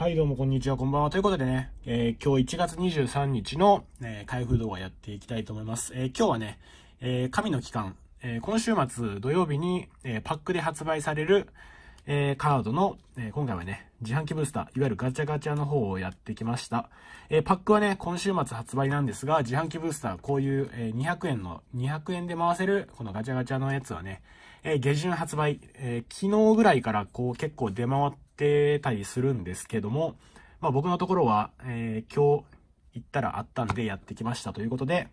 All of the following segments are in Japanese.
はい、どうもこんにちは、こんばんは。ということでね、えー、今日1月23日の、えー、開封動画やっていきたいと思います。えー、今日はね、え神の期間、え今週末土曜日に、えパックで発売される、えカードの、え今回はね、自販機ブースター、いわゆるガチャガチャの方をやってきました。えパックはね、今週末発売なんですが、自販機ブースター、こういう、え200円の、200円で回せる、このガチャガチャのやつはね、え下旬発売、え昨日ぐらいからこう結構出回って、ってたりするんですけども、まあ、僕のところは、えー、今日行ったらあったんでやってきましたということで、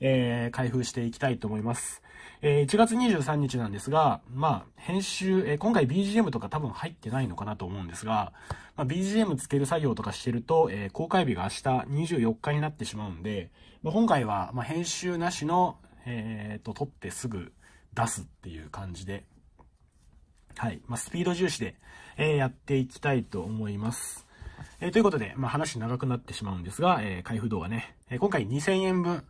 えー、開封していきたいと思います。えー、1月23日なんですが、まあ、編集、えー、今回 BGM とか多分入ってないのかなと思うんですが、まあ、BGM つける作業とかしてると、えー、公開日が明日24日になってしまうんで、まあ、今回は、まあ、編集なしの、えー、と、撮ってすぐ出すっていう感じで、はい、まあ、スピード重視で、えやっていきたいと思います。えということで、まあ、話長くなってしまうんですが、え開封動画ね、え今回2000円分、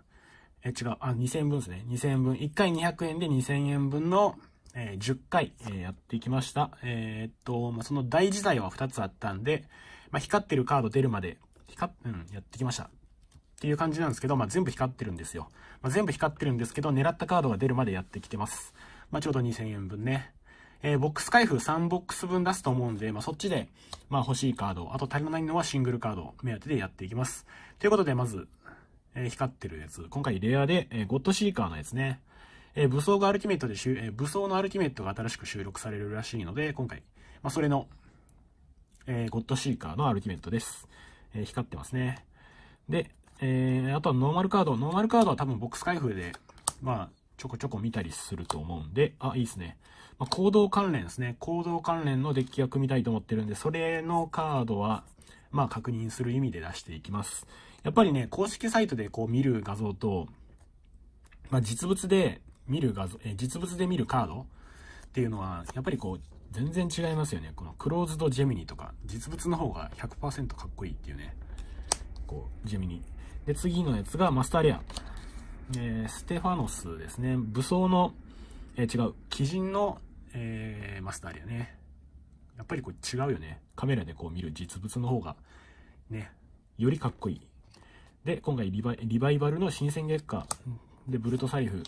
え違う、あ、2000円分ですね。2000円分、1回200円で2000円分の、え10回、えやってきました。えー、っと、まあ、その大自体は2つあったんで、まあ、光ってるカード出るまで、光っ、うん、やってきました。っていう感じなんですけど、まあ、全部光ってるんですよ。まあ、全部光ってるんですけど、狙ったカードが出るまでやってきてます。まあ、ちょうど2000円分ね。えー、ボックス開封3ボックス分出すと思うんで、まあ、そっちで、まあ、欲しいカード、あと足りないのはシングルカード目当てでやっていきます。ということで、まず、えー、光ってるやつ。今回レアで、えー、ゴッドシーカーのやつね。え武装がアルティメットで、え武装のアルティメットが新しく収録されるらしいので、今回、まあ、それの、えゴッドシーカーのアルティメットです。え光ってますね。で、えあとはノーマルカード。ノーマルカードは多分ボックス開封で、まあ、ちょこちょこ見たりすると思うんで、あ、いいですね。まあ、行動関連ですね。行動関連のデッキが組みたいと思ってるんで、それのカードは、まあ確認する意味で出していきます。やっぱりね、公式サイトでこう見る画像と、まあ実物で見る画像、え、実物で見るカードっていうのは、やっぱりこう、全然違いますよね。このクローズドジェミニとか、実物の方が100%かっこいいっていうね。こう、ジェミニ。で、次のやつがマスターレア。えー、ステファノスですね。武装の、えー、違う、鬼人の、えー、マスターだよね。やっぱりこれ違うよね。カメラでこう見る実物の方が、ね、よりかっこいい。で、今回リバリバイバルの新鮮月下。で、ブルト財布。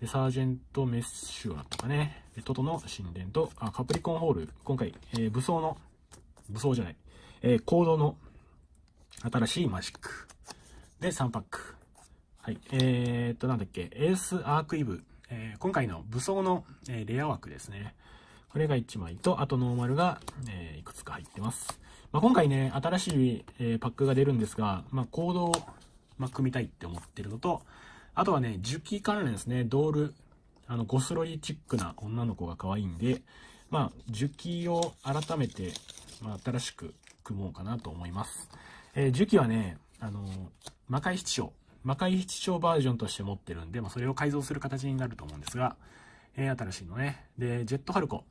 で、サージェント・メッシュアとかね。で、トトの神殿と、あ、カプリコンホール。今回、えー、武装の、武装じゃない。えー、行動の新しいマジック。で、3パック。はい。えー、っと、なんだっけ、エースアークイブ。えー、今回の武装の、えー、レア枠ですね。これが1枚と、あとノーマルが、えー、いくつか入ってます。まあ、今回ね、新しい、えー、パックが出るんですが、まあ、ドを、まあ、組みたいって思ってるのと、あとはね、樹木関連ですね、ドール、あの、ゴスロリチックな女の子が可愛いんで、まあ、樹木を改めて、まあ、新しく組もうかなと思います。えー、樹木はね、あのー、魔界七章魔界七章バージョンとして持ってるんで、まあ、それを改造する形になると思うんですが、えー、新しいのね。で、ジェットハルコ。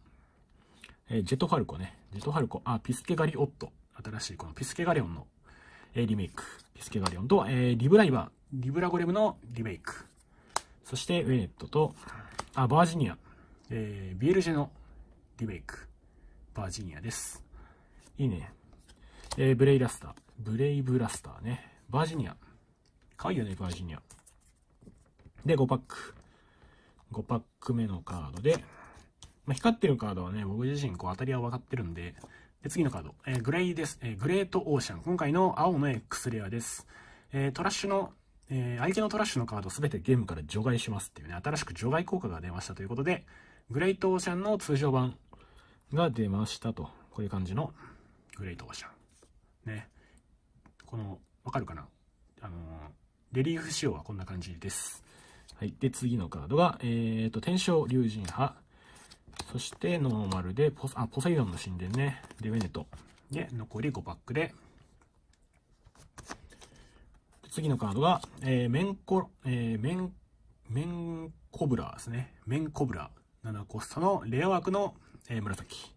えー、ジェットハルコね。ジェットハルコ。あ、ピスケガリオット。新しいこのピスケガリオンの、えー、リメイク。ピスケガリオンと、えリブライバー。リブラゴレムのリメイク。そして、ウェネットと、あ、バージニア。えビエルジェのリメイク。バージニアです。いいね。えブレイラスター。ブレイブラスターね。バージニア。かわいいよね、エクジジニア。で、5パック。5パック目のカードで、まあ、光ってるカードはね、僕自身こう当たりは分かってるんで、で次のカード、えー、グレイです、えー、グレートオーシャン。今回の青の X レアです。えー、トラッシュの、え相手のトラッシュのカード全てゲームから除外しますっていうね、新しく除外効果が出ましたということで、グレイトオーシャンの通常版が出ましたと。こういう感じのグレートオーシャン。ね。この、わかるかなレリーフ仕様はこんな感じです。はい。で、次のカードが、えっ、ー、と、天正、竜神派。そして、ノーマルで、ポあ、ポセイドンの神殿ね。で、ベネト。で、残り5パックで。で次のカードが、えー、メンコ、えー、メン、メンコブラですね。メンコブラ。7コスタのレア枠の、えー、紫。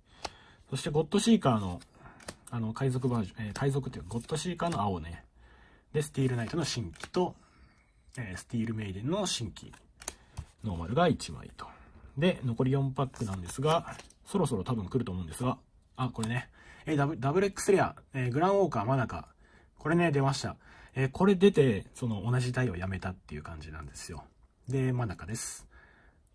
そして、ゴッドシーカーの、あの、海賊バージョン、えー、海賊っていうか、ゴッドシーカーの青ね。で、スティールナイトの新規と、えー、スティールメイデンの新規、ノーマルが1枚と。で、残り4パックなんですが、そろそろ多分来ると思うんですが、あ、これね、えー、ダブル X レア、えー、グランウォーカー、マナカ、これね、出ました。えー、これ出て、その同じ台をやめたっていう感じなんですよ。で、マナカです。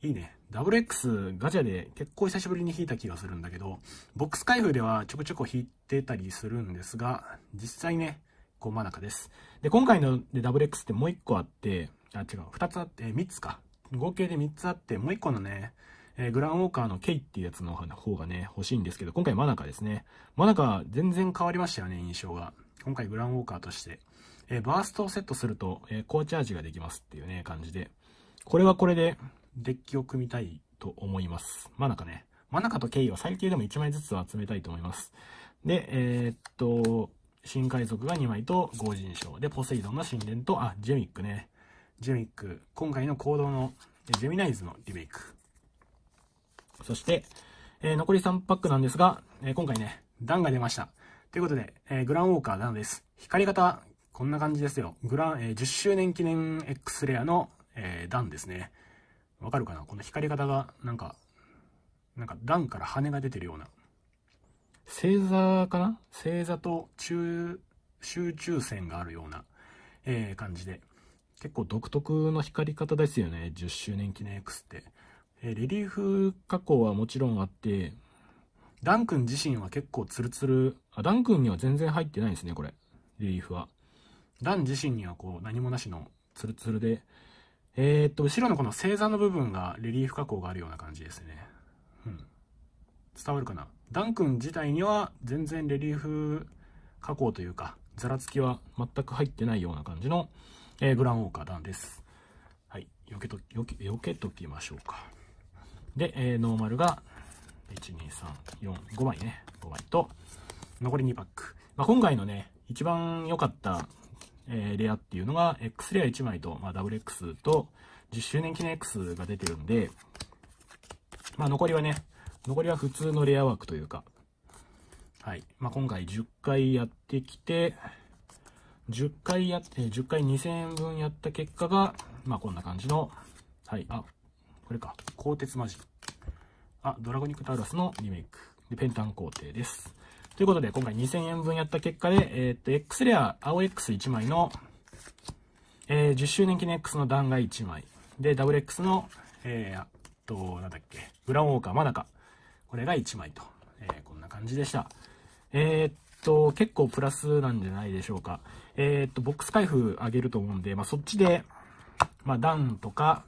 いいね。ダブル x ガチャで結構久しぶりに引いた気がするんだけど、ボックス開封ではちょこちょこ引いてたりするんですが、実際ね、個真中です。で、今回のでル x ってもう1個あって、あ、違う、2つあって、3つか。合計で3つあって、もう1個のね、えー、グランウォーカーの K っていうやつの方がね、欲しいんですけど、今回真中ですね。真中、全然変わりましたよね、印象が。今回グランウォーカーとして。えー、バーストをセットすると、えー、高チャージができますっていうね、感じで。これはこれで、デッキを組みたいと思います。ナカね。真中と K は最低でも1枚ずつ集めたいと思います。で、えー、っと、新海賊が2枚と合人賞。で、ポセイドンの神殿と、あ、ジェミックね。ジェミック。今回の行動の、ジェミナイズのリメイク。そして、えー、残り3パックなんですが、えー、今回ね、ダンが出ました。ということで、えー、グランウォーカーダンです。光り方、こんな感じですよ。グラン、え10周年記念 X レアの、えダンですね。わかるかなこの光り方が、なんか、なんか、ダンから羽が出てるような星座かな星座と中、集中線があるような、えー、感じで、結構独特の光り方ですよね。10周年記念 X って。えー、レリーフ加工はもちろんあって、ダン君自身は結構ツルツル、あ、ダン君には全然入ってないですね、これ。レリーフは。ダン自身にはこう何もなしのツルツルで、えー、っと、後ろのこの星座の部分がレリーフ加工があるような感じですね。うん。伝わるかなダン君自体には全然レリーフ加工というか、ざらつきは全く入ってないような感じの、えー、グランウォーカーダンです。はい。避けと、避け、避けときましょうか。で、えー、ノーマルが、1、2、3、4、5枚ね。5枚と、残り2パック。まあ、今回のね、一番良かった、えー、レアっていうのが、X レア1枚と、まあ、WX と、10周年記念 X が出てるんで、まあ、残りはね、残りは普通のレアワークというか、はい。まあ、今回10回やってきて、10回やって、10回2000円分やった結果が、まあ、こんな感じの、はい。あ、これか。鋼鉄マジ。あ、ドラゴニックタウラスのリメイク。で、ペンタン工程です。ということで、今回2000円分やった結果で、えー、っと、X レア、青 X1 枚の、えー、10周年記念 X の弾が1枚。で、ダブル x の、えー、っと、なんだっけ、ブラウンウォーカー、真中これが1枚と、えー、こんな感じでした。えー、っと、結構プラスなんじゃないでしょうか。えー、っと、ボックス開封あげると思うんで、まあ、そっちで、まあ、段とか、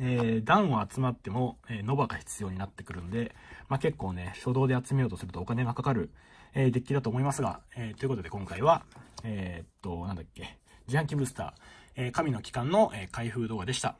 えー、段を集まっても、えー、ノバが必要になってくるんで、まあ、結構ね、初動で集めようとするとお金がかかる、えー、デッキだと思いますが、えー、ということで今回は、えー、っと、なんだっけ、自販機ブースター、え神の帰還の、え開封動画でした。